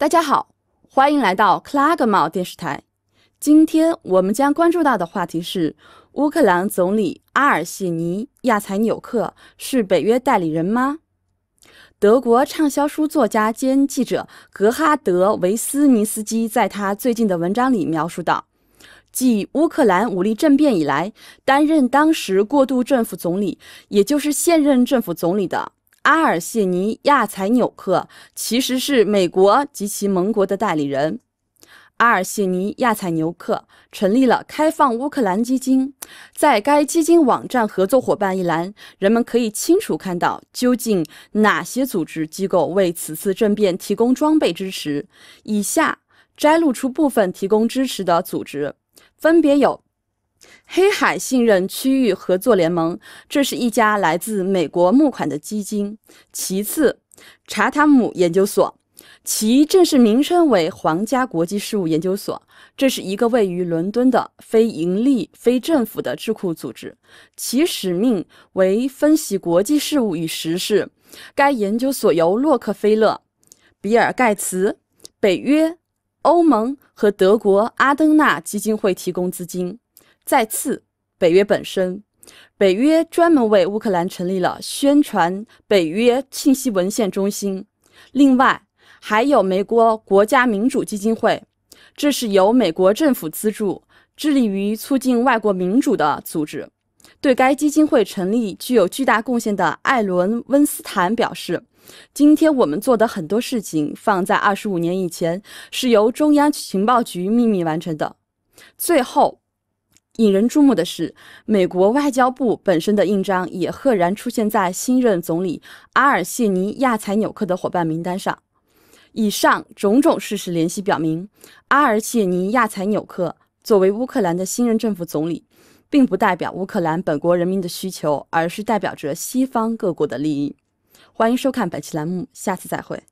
大家好，欢迎来到克拉格茂电视台。今天我们将关注到的话题是：乌克兰总理阿尔谢尼亚采纽克是北约代理人吗？德国畅销书作家兼记者格哈德维斯尼斯基在他最近的文章里描述道，继乌克兰武力政变以来，担任当时过渡政府总理，也就是现任政府总理的。阿尔谢尼亚采纽克其实是美国及其盟国的代理人。阿尔谢尼亚采纽克成立了开放乌克兰基金，在该基金网站“合作伙伴”一栏，人们可以清楚看到究竟哪些组织机构为此次政变提供装备支持。以下摘录出部分提供支持的组织，分别有。黑海信任区域合作联盟，这是一家来自美国募款的基金。其次，查塔姆研究所，其正式名称为皇家国际事务研究所，这是一个位于伦敦的非盈利、非政府的智库组织，其使命为分析国际事务与时事。该研究所由洛克菲勒、比尔盖茨、北约、欧盟和德国阿登纳基金会提供资金。再次，北约本身，北约专门为乌克兰成立了宣传北约信息文献中心。另外，还有美国国家民主基金会，这是由美国政府资助、致力于促进外国民主的组织。对该基金会成立具有巨大贡献的艾伦·温斯坦表示：“今天我们做的很多事情，放在二十五年以前，是由中央情报局秘密完成的。”最后。引人注目的是，美国外交部本身的印章也赫然出现在新任总理阿尔谢尼亚采纽克的伙伴名单上。以上种种事实联系表明，阿尔谢尼亚采纽克作为乌克兰的新任政府总理，并不代表乌克兰本国人民的需求，而是代表着西方各国的利益。欢迎收看本期栏目，下次再会。